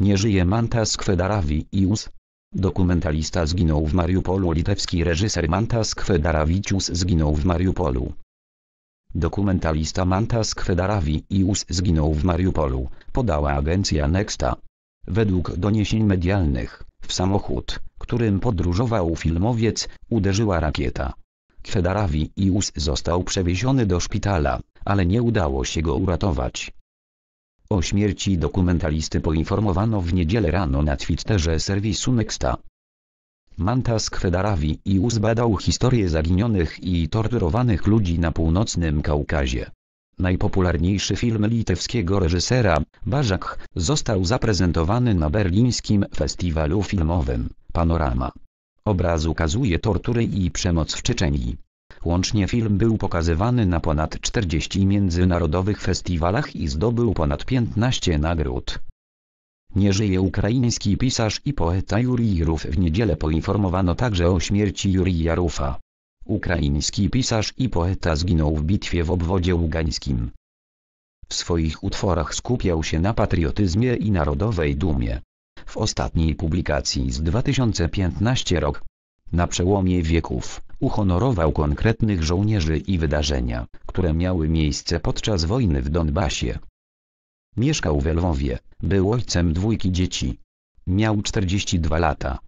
Nie żyje Mantas Kwedarawicius. Dokumentalista zginął w Mariupolu litewski reżyser Mantas Kwedarawicius zginął w Mariupolu. Dokumentalista Mantas Kwedarawicius zginął w Mariupolu, podała agencja Nexta. Według doniesień medialnych, w samochód, którym podróżował filmowiec, uderzyła rakieta. Kwedarawicius został przewieziony do szpitala, ale nie udało się go uratować. O śmierci dokumentalisty poinformowano w niedzielę rano na Twitterze serwisu Nexta. Mantas Kwedarawi i uzbadał historię zaginionych i torturowanych ludzi na północnym Kaukazie. Najpopularniejszy film litewskiego reżysera, Barzak został zaprezentowany na berlińskim festiwalu filmowym, Panorama. Obraz ukazuje tortury i przemoc w Czeczeniu. Łącznie film był pokazywany na ponad 40 międzynarodowych festiwalach i zdobył ponad 15 nagród. Nie żyje ukraiński pisarz i poeta Jurij Jarów. W niedzielę poinformowano także o śmierci Jurija Jarufa. Ukraiński pisarz i poeta zginął w bitwie w obwodzie ługańskim. W swoich utworach skupiał się na patriotyzmie i narodowej dumie. W ostatniej publikacji z 2015 rok. Na przełomie wieków uhonorował konkretnych żołnierzy i wydarzenia, które miały miejsce podczas wojny w Donbasie. Mieszkał w Lwowie, był ojcem dwójki dzieci. Miał 42 lata.